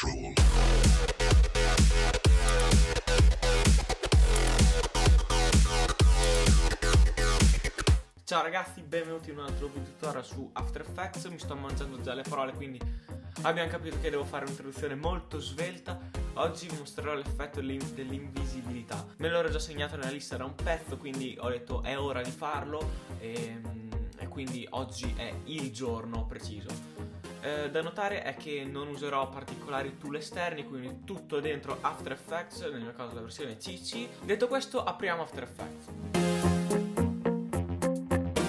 control. Ciao ragazzi, benvenuti in un altro tutorial su After Effects. Mi sto mangiando già le parole, quindi abbiamo capito che devo fare un'introduzione molto svelta. Oggi vi mostrerò l'effetto dell'invisibilità. Me l'ero già segnato nella lista da un pezzo, quindi ho detto è ora di farlo e, ehm, e quindi oggi è il giorno preciso. Eh, da notare è che non userò particolari tool esterni, quindi tutto dentro After Effects, nel mio caso la versione CC. Detto questo, apriamo After Effects.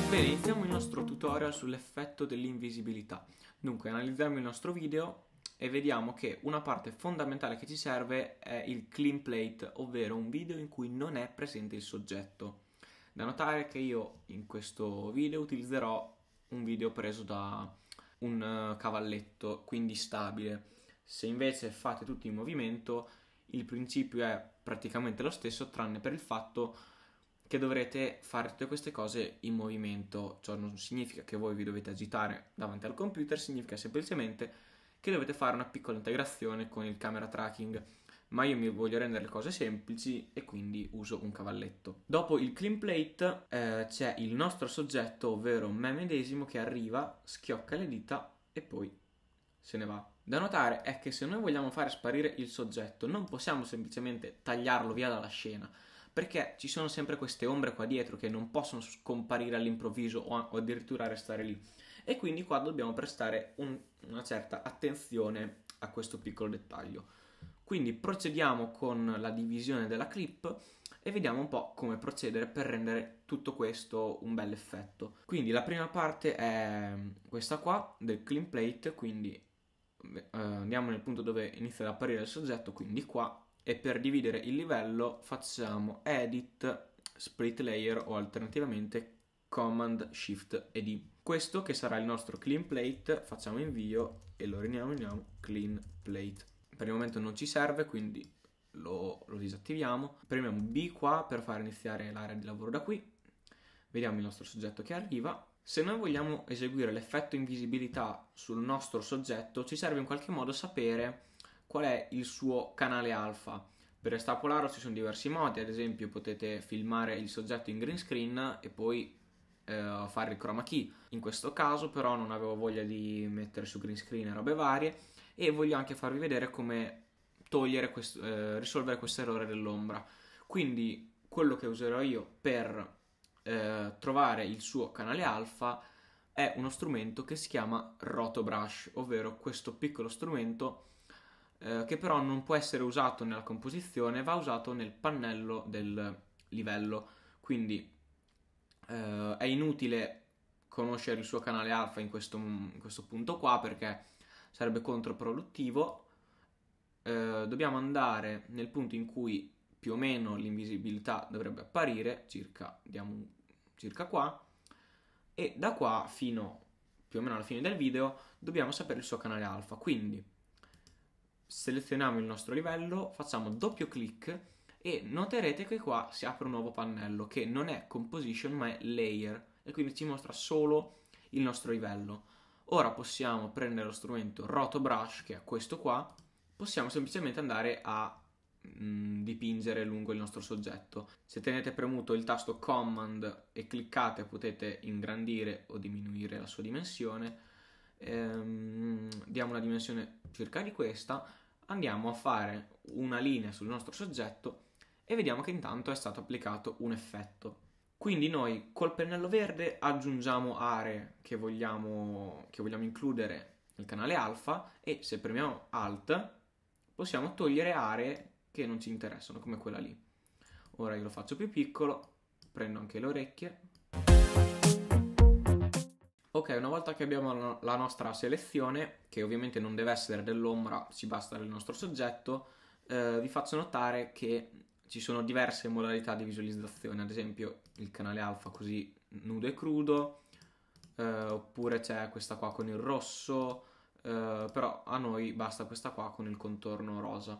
Bene, iniziamo il nostro tutorial sull'effetto dell'invisibilità. Dunque, analizziamo il nostro video e vediamo che una parte fondamentale che ci serve è il clean plate, ovvero un video in cui non è presente il soggetto. Da notare che io in questo video utilizzerò un video preso da un eh, cavalletto, quindi stabile. Se invece fate tutti in movimento, il principio è praticamente lo stesso, tranne per il fatto che dovrete fare tutte queste cose in movimento. Ciò non significa che voi vi dovete agitare davanti al computer, significa semplicemente che dovete fare una piccola integrazione con il camera tracking ma io mi voglio rendere le cose semplici e quindi uso un cavalletto. Dopo il clean plate eh, c'è il nostro soggetto, ovvero me medesimo, che arriva, schiocca le dita e poi se ne va. Da notare è che se noi vogliamo fare sparire il soggetto non possiamo semplicemente tagliarlo via dalla scena, perché ci sono sempre queste ombre qua dietro che non possono scomparire all'improvviso o, addirittura restare lì. E quindi qua dobbiamo prestare un, una certa attenzione a questo piccolo dettaglio. Quindi procediamo con la divisione della clip e vediamo un po' come procedere per rendere tutto questo un bel effetto. Quindi la prima parte è questa qua del clean plate, quindi eh, andiamo nel punto dove inizia ad apparire il soggetto, quindi qua, e per dividere il livello facciamo edit split layer o alternativamente command shift ed. Questo che sarà il nostro clean plate, facciamo invio e lo rinnomiamo clean plate per il momento non ci serve, quindi lo, lo disattiviamo. Premiamo B qua per far iniziare l'area di lavoro da qui. Vediamo il nostro soggetto che arriva. Se noi vogliamo eseguire l'effetto invisibilità sul nostro soggetto, ci serve in qualche modo sapere qual è il suo canale alfa. Per estrapolarlo ci sono diversi modi, ad esempio potete filmare il soggetto in green screen e poi eh, fare il chroma key. In questo caso però non avevo voglia di mettere su green screen e robe varie e voglio anche farvi vedere come togliere questo, eh, risolvere questo errore dell'ombra. Quindi quello che userò io per eh, trovare il suo canale alfa è uno strumento che si chiama Rotobrush, ovvero questo piccolo strumento eh, che però non può essere usato nella composizione, va usato nel pannello del livello. Quindi eh, è inutile conoscere il suo canale alfa in questo, in questo punto qua perché sarebbe controproduttivo. Eh, dobbiamo andare nel punto in cui più o meno l'invisibilità dovrebbe apparire, circa, diamo, circa qua, e da qua fino più o meno alla fine del video dobbiamo sapere il suo canale alfa. Quindi selezioniamo il nostro livello, facciamo doppio clic e noterete che qua si apre un nuovo pannello che non è composition ma è layer e quindi ci mostra solo il nostro livello. Ora possiamo prendere lo strumento Rotobrush, che è questo qua, possiamo semplicemente andare a mh, mm, dipingere lungo il nostro soggetto. Se tenete premuto il tasto Command e cliccate potete ingrandire o diminuire la sua dimensione. Ehm, diamo una dimensione circa di questa, andiamo a fare una linea sul nostro soggetto e vediamo che intanto è stato applicato un effetto. Quindi noi col pennello verde aggiungiamo aree che vogliamo, che vogliamo includere nel canale alfa e se premiamo alt possiamo togliere aree che non ci interessano, come quella lì. Ora io lo faccio più piccolo, prendo anche le orecchie. Ok, una volta che abbiamo la nostra selezione, che ovviamente non deve essere dell'ombra, ci basta del nostro soggetto, eh, vi faccio notare che ci sono diverse modalità di visualizzazione, ad esempio il canale alfa così nudo e crudo, eh, oppure c'è questa qua con il rosso, eh, però a noi basta questa qua con il contorno rosa.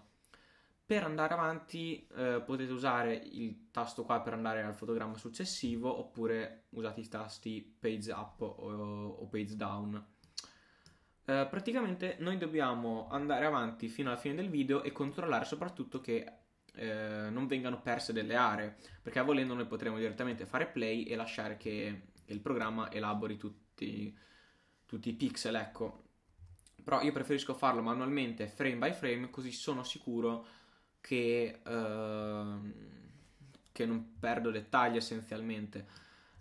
Per andare avanti eh, potete usare il tasto qua per andare al fotogramma successivo oppure usate i tasti page up o, o page down. Eh, praticamente noi dobbiamo andare avanti fino alla fine del video e controllare soprattutto che eh, non vengano perse delle aree, perché volendo noi potremo direttamente fare play e lasciare che il programma elabori tutti, tutti i pixel, ecco. Però io preferisco farlo manualmente, frame by frame, così sono sicuro che, eh, che non perdo dettagli essenzialmente.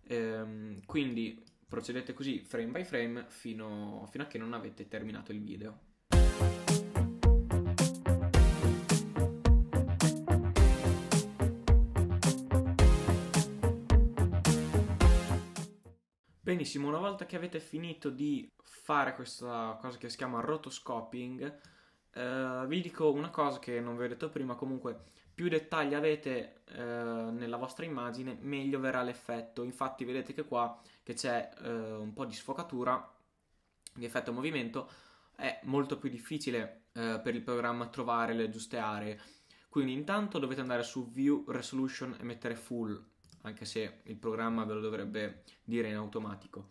Eh, quindi procedete così frame by frame fino, fino a che non avete terminato il video. Benissimo, una volta che avete finito di fare questa cosa che si chiama rotoscoping, eh, vi dico una cosa che non vi ho detto prima, comunque più dettagli avete eh, nella vostra immagine, meglio verrà l'effetto. Infatti vedete che qua che c'è eh, un po' di sfocatura di effetto movimento, è molto più difficile eh, per il programma trovare le giuste aree. Quindi intanto dovete andare su View Resolution e mettere Full anche se il programma ve lo dovrebbe dire in automatico.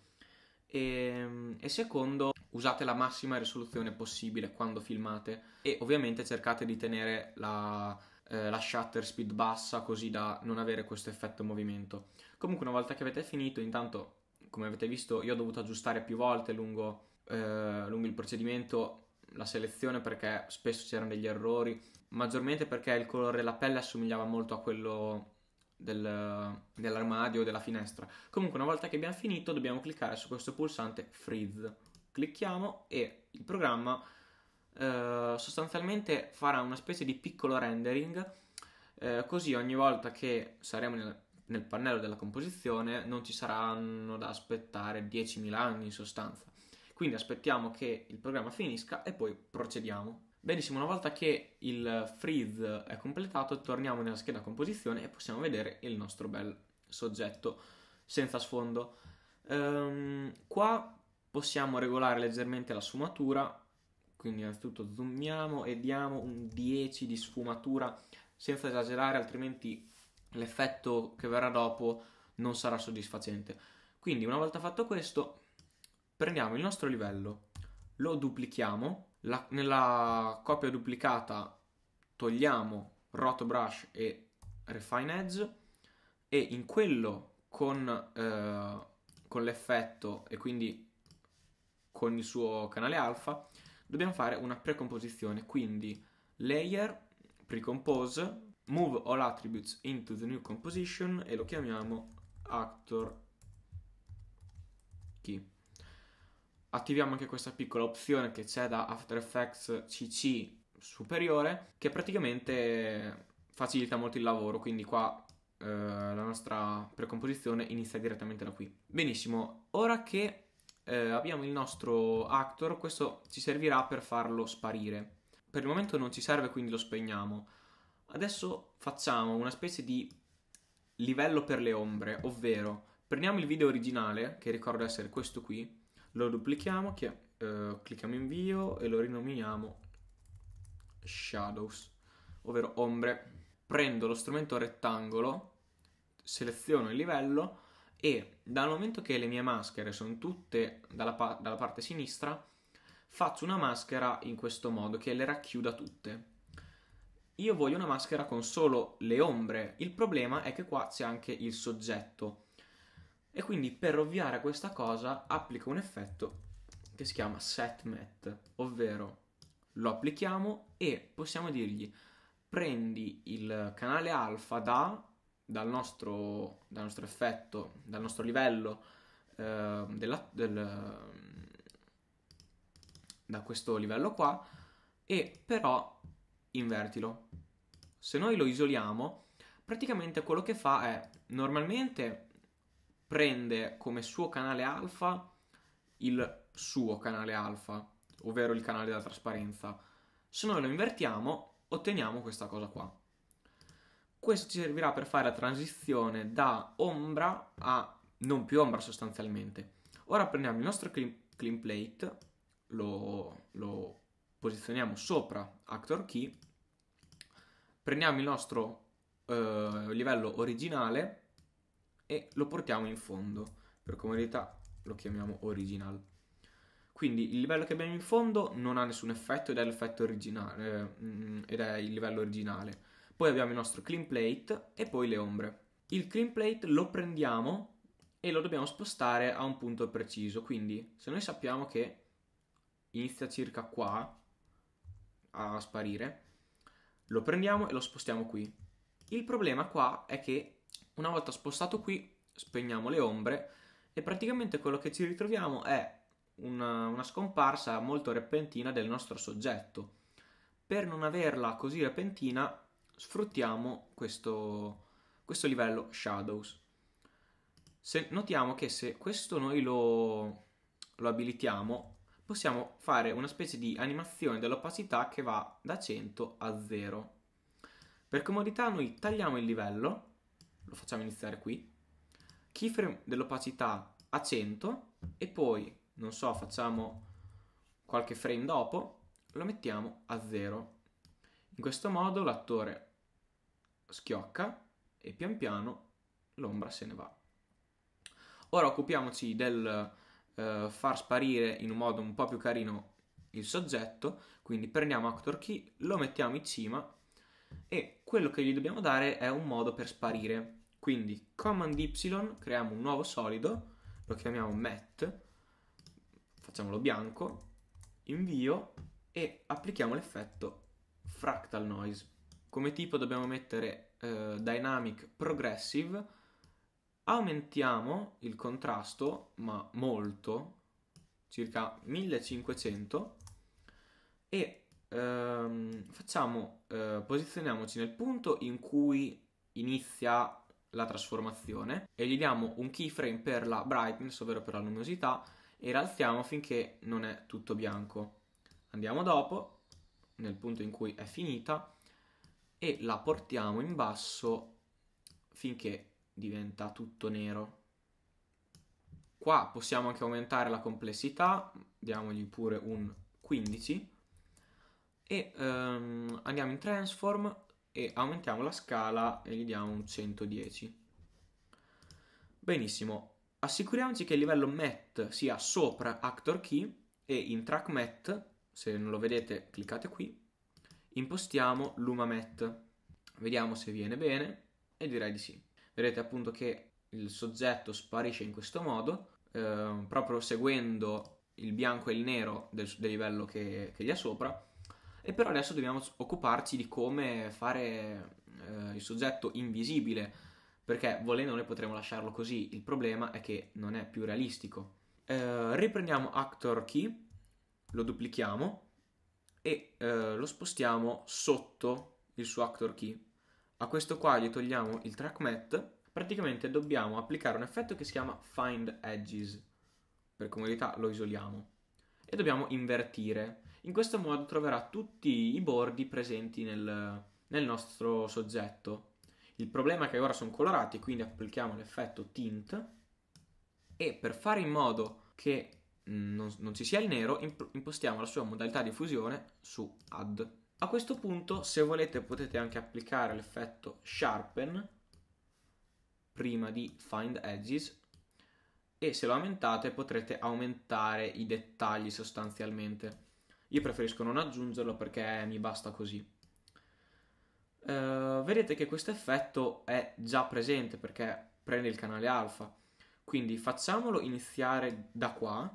E, ehm, e, secondo, usate la massima risoluzione possibile quando filmate e ovviamente cercate di tenere la, eh, la shutter speed bassa così da non avere questo effetto movimento. Comunque una volta che avete finito, intanto come avete visto io ho dovuto aggiustare più volte lungo, eh, lungo il procedimento la selezione perché spesso c'erano degli errori, maggiormente perché il colore della pelle assomigliava molto a quello del, dell'armadio o della finestra. Comunque, una volta che abbiamo finito, dobbiamo cliccare su questo pulsante Freeze. Clicchiamo e il programma eh, sostanzialmente farà una specie di piccolo rendering. Eh, così ogni volta che saremo nel, nel pannello della composizione non ci saranno da aspettare 10.000 anni in sostanza. Quindi aspettiamo che il programma finisca e poi procediamo. Benissimo, una volta che il freeze è completato, torniamo nella scheda composizione e possiamo vedere il nostro bel soggetto senza sfondo. Ehm, qua possiamo regolare leggermente la sfumatura, quindi innanzitutto zoomiamo e diamo un 10 di sfumatura senza esagerare, altrimenti l'effetto che verrà dopo non sarà soddisfacente. Quindi una volta fatto questo, prendiamo il nostro livello, lo duplichiamo la, nella copia duplicata togliamo Roto Brush e Refine Edge e in quello con, eh, con l'effetto e quindi con il suo canale alfa dobbiamo fare una precomposizione, quindi layer precompose move all attributes into the new composition e lo chiamiamo actor key attiviamo anche questa piccola opzione che c'è da After Effects CC superiore che praticamente facilita molto il lavoro, quindi qua eh, la nostra precomposizione inizia direttamente da qui. Benissimo, ora che eh, abbiamo il nostro actor, questo ci servirà per farlo sparire. Per il momento non ci serve, quindi lo spegniamo. Adesso facciamo una specie di livello per le ombre, ovvero prendiamo il video originale, che ricordo essere questo qui, lo duplichiamo, che, eh, clicchiamo invio e lo rinominiamo Shadows, ovvero ombre. Prendo lo strumento rettangolo, seleziono il livello e dal momento che le mie maschere sono tutte dalla, pa- dalla parte sinistra, faccio una maschera in questo modo che le racchiuda tutte. Io voglio una maschera con solo le ombre, il problema è che qua c'è anche il soggetto e quindi per ovviare a questa cosa applica un effetto che si chiama setMet, ovvero lo applichiamo e possiamo dirgli prendi il canale alfa da, dal, nostro, dal nostro effetto, dal nostro livello, eh, della, del, da questo livello qua, e però invertilo. Se noi lo isoliamo, praticamente quello che fa è, normalmente prende come suo canale alfa il suo canale alfa, ovvero il canale della trasparenza. Se noi lo invertiamo, otteniamo questa cosa qua. Questo ci servirà per fare la transizione da ombra a non più ombra sostanzialmente. Ora prendiamo il nostro clean, plate, lo, lo posizioniamo sopra actor key, prendiamo il nostro eh, livello originale e lo portiamo in fondo. Per comodità lo chiamiamo original. Quindi il livello che abbiamo in fondo non ha nessun effetto ed è, originale, eh, ed è il livello originale. Poi abbiamo il nostro clean plate e poi le ombre. Il clean plate lo prendiamo e lo dobbiamo spostare a un punto preciso. Quindi se noi sappiamo che inizia circa qua a sparire, lo prendiamo e lo spostiamo qui. Il problema qua è che una volta spostato qui, spegniamo le ombre e praticamente quello che ci ritroviamo è una, una scomparsa molto repentina del nostro soggetto. Per non averla così repentina, sfruttiamo questo, questo livello Shadows. Se notiamo che se questo noi lo, lo abilitiamo, possiamo fare una specie di animazione dell'opacità che va da 100 a 0. Per comodità noi tagliamo il livello lo facciamo iniziare qui, keyframe dell'opacità a 100 e poi, non so, facciamo qualche frame dopo, lo mettiamo a 0. In questo modo l'attore schiocca e pian piano l'ombra se ne va. Ora occupiamoci del eh, far sparire in un modo un po' più carino il soggetto, quindi prendiamo Actor Key, lo mettiamo in cima e quello che gli dobbiamo dare è un modo per sparire. Quindi command y, creiamo un nuovo solido, lo chiamiamo met, facciamolo bianco, invio e applichiamo l'effetto fractal noise. Come tipo dobbiamo mettere eh, dynamic progressive, aumentiamo il contrasto, ma molto, circa 1500, e ehm, facciamo, eh, posizioniamoci nel punto in cui inizia la trasformazione e gli diamo un keyframe per la brightness, ovvero per la luminosità, e rialziamo finché non è tutto bianco. Andiamo dopo, nel punto in cui è finita, e la portiamo in basso finché diventa tutto nero. Qua possiamo anche aumentare la complessità, diamogli pure un 15 e um, andiamo in transform e aumentiamo la scala e gli diamo un 110 benissimo assicuriamoci che il livello mat sia sopra actor key e in track mat se non lo vedete cliccate qui impostiamo luma mat vediamo se viene bene e direi di sì vedete appunto che il soggetto sparisce in questo modo eh, proprio seguendo il bianco e il nero del, del livello che, che gli è sopra e però adesso dobbiamo occuparci di come fare eh, il soggetto invisibile, perché volendo noi potremmo lasciarlo così, il problema è che non è più realistico. Eh, riprendiamo actor key, lo duplichiamo e eh, lo spostiamo sotto il suo actor key. A questo qua gli togliamo il track mat, praticamente dobbiamo applicare un effetto che si chiama find edges, per comodità lo isoliamo, e dobbiamo invertire in questo modo troverà tutti i bordi presenti nel, nel nostro soggetto. Il problema è che ora sono colorati, quindi applichiamo l'effetto tint e per fare in modo che non, non, ci sia il nero, impostiamo la sua modalità di fusione su add. A questo punto, se volete, potete anche applicare l'effetto sharpen prima di find edges e se lo aumentate potrete aumentare i dettagli sostanzialmente. Io preferisco non aggiungerlo perché mi basta così. Uh, vedete che questo effetto è già presente perché prende il canale alfa. Quindi facciamolo iniziare da qua.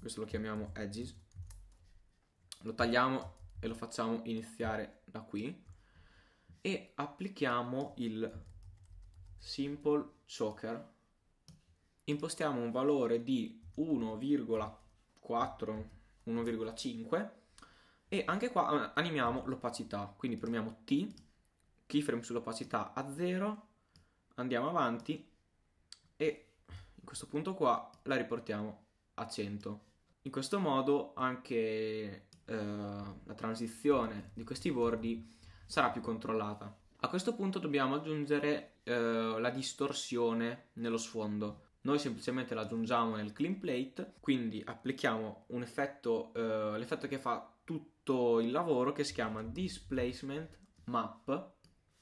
Questo lo chiamiamo edges. Lo tagliamo e lo facciamo iniziare da qui. E applichiamo il simple choker. Impostiamo un valore di 1,4 1,5 e anche qua ah, animiamo l'opacità, quindi premiamo T, keyframe sull'opacità a 0, andiamo avanti e in questo punto qua la riportiamo a 100. In questo modo anche eh, la transizione di questi bordi sarà più controllata. A questo punto dobbiamo aggiungere eh, la distorsione nello sfondo. Noi semplicemente la aggiungiamo nel clean plate, quindi applichiamo un effetto, eh, l'effetto che fa tutto il lavoro che si chiama displacement map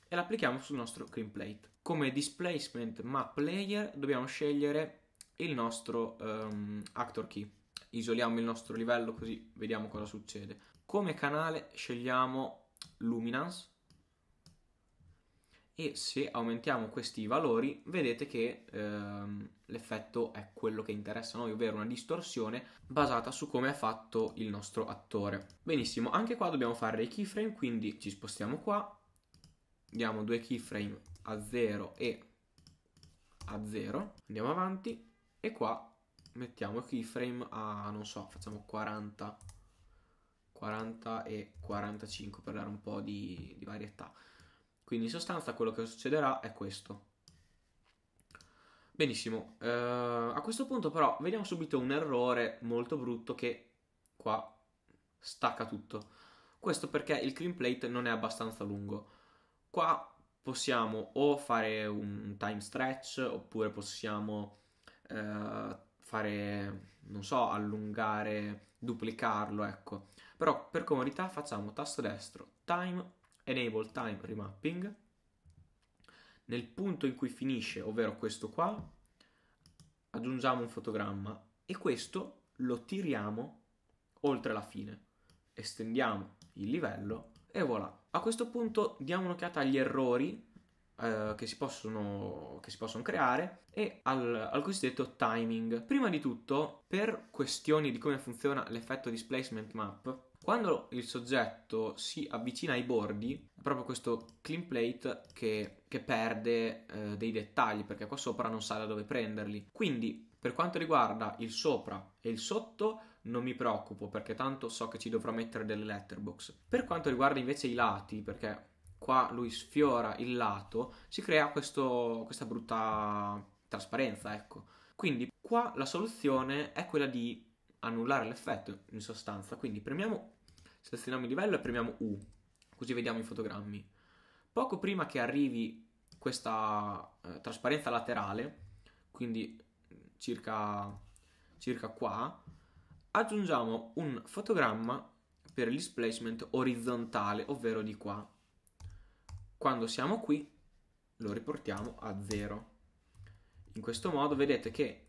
e l'applichiamo sul nostro clean plate. Come displacement map layer dobbiamo scegliere il nostro um, actor key. Isoliamo il nostro livello così vediamo cosa succede. Come canale scegliamo luminance e se aumentiamo questi valori vedete che ehm, l'effetto è quello che interessa a noi, ovvero una distorsione basata su come è fatto il nostro attore. Benissimo, anche qua dobbiamo fare dei keyframe, quindi ci spostiamo qua, diamo due keyframe a 0 e a 0, andiamo avanti e qua mettiamo keyframe a, non so, facciamo 40, 40 e 45 per dare un po' di, di varietà. Quindi in sostanza quello che succederà è questo. Benissimo, uh, a questo punto però vediamo subito un errore molto brutto che qua stacca tutto. Questo perché il clean plate non è abbastanza lungo. Qua possiamo o fare un time stretch oppure possiamo uh, fare, non so, allungare, duplicarlo, ecco. Però per comodità facciamo tasto destro, time enable time remapping, nel punto in cui finisce, ovvero questo qua, aggiungiamo un fotogramma e questo lo tiriamo oltre la fine. Estendiamo il livello e voilà. A questo punto diamo un'occhiata agli errori eh, che, si possono, che, si possono, creare e al, al cosiddetto timing. Prima di tutto, per questioni di come funziona l'effetto displacement map, quando il soggetto si avvicina ai bordi, è proprio questo clean plate che, che perde eh, dei dettagli, perché qua sopra non sa da dove prenderli. Quindi, per quanto riguarda il sopra e il sotto, non mi preoccupo, perché tanto so che ci dovrò mettere delle letterbox. Per quanto riguarda invece i lati, perché qua lui sfiora il lato, si crea questo, questa brutta trasparenza, ecco. Quindi qua la soluzione è quella di annullare l'effetto in sostanza. Quindi premiamo Selezioniamo il livello e premiamo U, così vediamo i fotogrammi. Poco prima che arrivi questa eh, trasparenza laterale, quindi mm, circa, circa qua, aggiungiamo un fotogramma per il displacement orizzontale, ovvero di qua. Quando siamo qui lo riportiamo a 0. In questo modo vedete che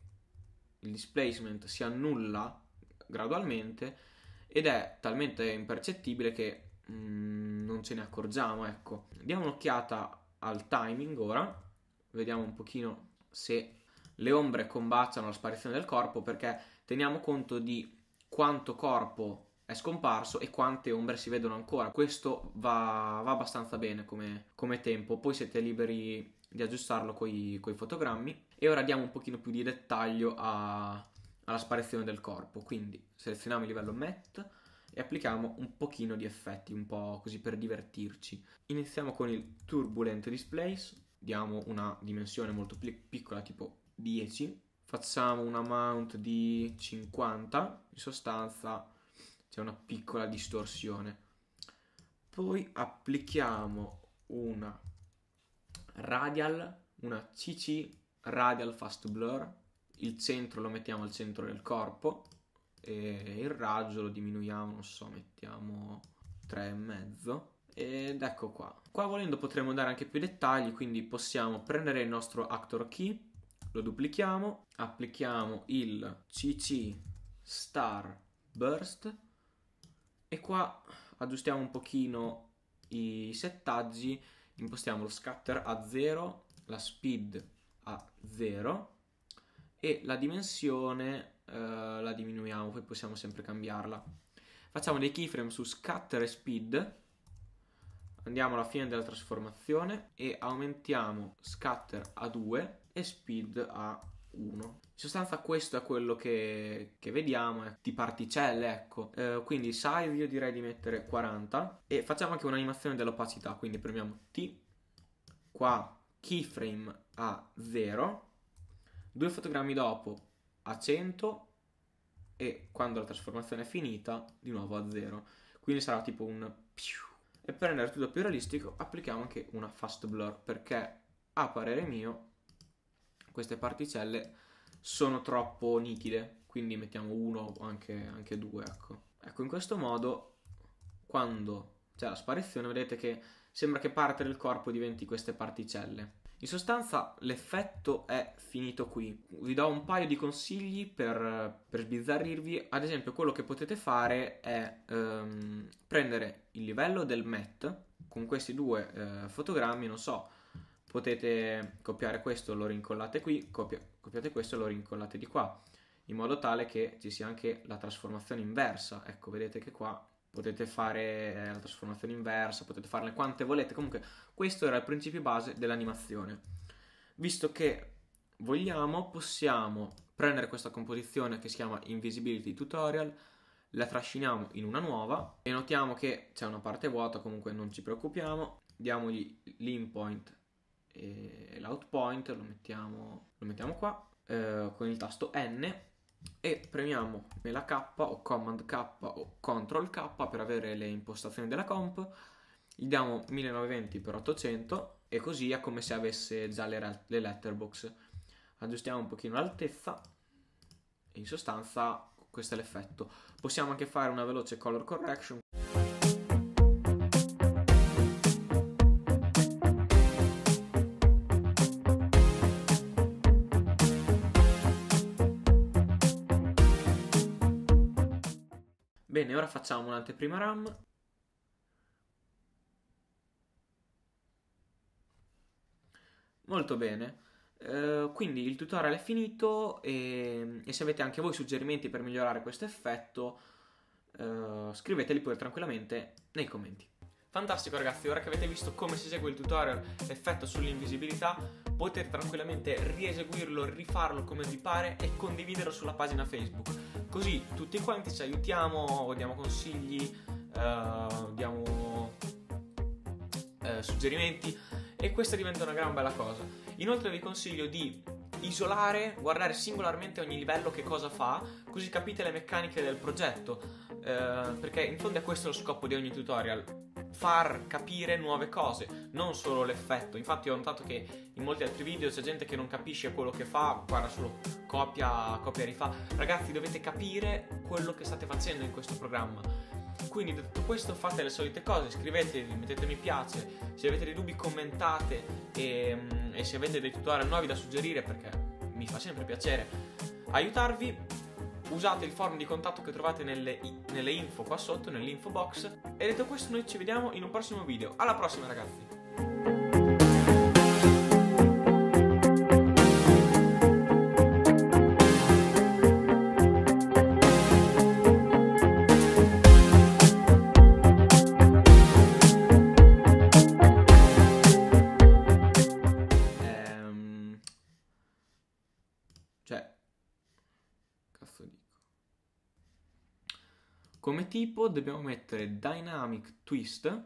il displacement si annulla gradualmente ed è talmente impercettibile che mm, non ce ne accorgiamo, ecco. Diamo un'occhiata al timing ora, vediamo un pochino se le ombre combaciano la sparizione del corpo perché teniamo conto di quanto corpo è scomparso e quante ombre si vedono ancora. Questo va, va abbastanza bene come, come, tempo, poi siete liberi di aggiustarlo con i fotogrammi. E ora diamo un pochino più di dettaglio a, alla sparizione del corpo. Quindi selezioniamo il livello matte e applichiamo un pochino di effetti, un po' così per divertirci. Iniziamo con il Turbulent Displace, diamo una dimensione molto piccola, tipo 10. Facciamo un amount di 50, in sostanza c'è una piccola distorsione. Poi applichiamo una Radial, una CC Radial Fast Blur il centro lo mettiamo al centro del corpo e il raggio lo diminuiamo, non so, mettiamo e mezzo ed ecco qua. Qua volendo potremmo dare anche più dettagli, quindi possiamo prendere il nostro actor key, lo duplichiamo, applichiamo il cc star burst e qua aggiustiamo un pochino i settaggi, impostiamo lo scatter a 0, la speed a 0 e la dimensione eh, la diminuiamo, poi possiamo sempre cambiarla. Facciamo dei keyframe su scatter e speed, andiamo alla fine della trasformazione e aumentiamo scatter a 2 e speed a 1. In sostanza questo è quello che, che vediamo, eh, di particelle, ecco. Eh, quindi size io direi di mettere 40 e facciamo anche un'animazione dell'opacità, quindi premiamo T, qua keyframe a 0 Due fotogrammi dopo a 100 e quando la trasformazione è finita di nuovo a 0. Quindi sarà tipo un... E per rendere tutto più realistico applichiamo anche una fast blur perché a parere mio queste particelle sono troppo nitide. Quindi mettiamo uno o anche, anche due, ecco. Ecco, in questo modo quando c'è la sparizione vedete che sembra che parte del corpo diventi queste particelle. In sostanza l'effetto è finito qui. Vi do un paio di consigli per, per sbizzarrirvi. Ad esempio quello che potete fare è ehm, prendere il livello del MET con questi due eh, fotogrammi, non so, potete copiare questo, lo rincollate qui, copia, copiate questo e lo rincollate di qua, in modo tale che ci sia anche la trasformazione inversa. Ecco, vedete che qua potete fare eh, la trasformazione inversa, potete farne quante volete, comunque questo era il principio base dell'animazione. Visto che vogliamo, possiamo prendere questa composizione che si chiama Invisibility Tutorial, la trasciniamo in una nuova e notiamo che c'è una parte vuota, comunque non ci preoccupiamo, diamogli l'inpoint e l'outpoint, lo mettiamo, lo mettiamo qua eh, con il tasto N e premiamo nella K o Command K o Control K per avere le impostazioni della comp, gli diamo 1920x800 e così è come se avesse già le, le letterbox. Aggiustiamo un pochino l'altezza e in sostanza questo è l'effetto. Possiamo anche fare una veloce color correction Bene, ora facciamo un'anteprima RAM. Molto bene. Uh, quindi il tutorial è finito e, e, se avete anche voi suggerimenti per migliorare questo effetto uh, scriveteli pure tranquillamente nei commenti. Fantastico ragazzi, ora che avete visto come si segue il tutorial effetto sull'invisibilità, potete tranquillamente rieseguirlo, rifarlo come vi pare e condividerlo sulla pagina Facebook. Così tutti quanti ci aiutiamo, diamo consigli, eh, diamo eh, suggerimenti e questa diventa una gran bella cosa. Inoltre vi consiglio di isolare, guardare singolarmente ogni livello che cosa fa, così capite le meccaniche del progetto, eh, perché in fondo è questo lo scopo di ogni tutorial, far capire nuove cose, non solo l'effetto. Infatti ho notato che in molti altri video c'è gente che non capisce quello che fa, guarda solo copia, copia e rifà. Ragazzi, dovete capire quello che state facendo in questo programma. Quindi detto questo fate le solite cose, iscrivetevi, mettete mi piace, se avete dei dubbi commentate e, mm, e se avete dei tutorial nuovi da suggerire perché mi fa sempre piacere aiutarvi usate il forum di contatto che trovate nelle, nelle info qua sotto, nell'info box. E detto questo noi ci vediamo in un prossimo video. Alla prossima ragazzi! come tipo dobbiamo mettere dynamic twist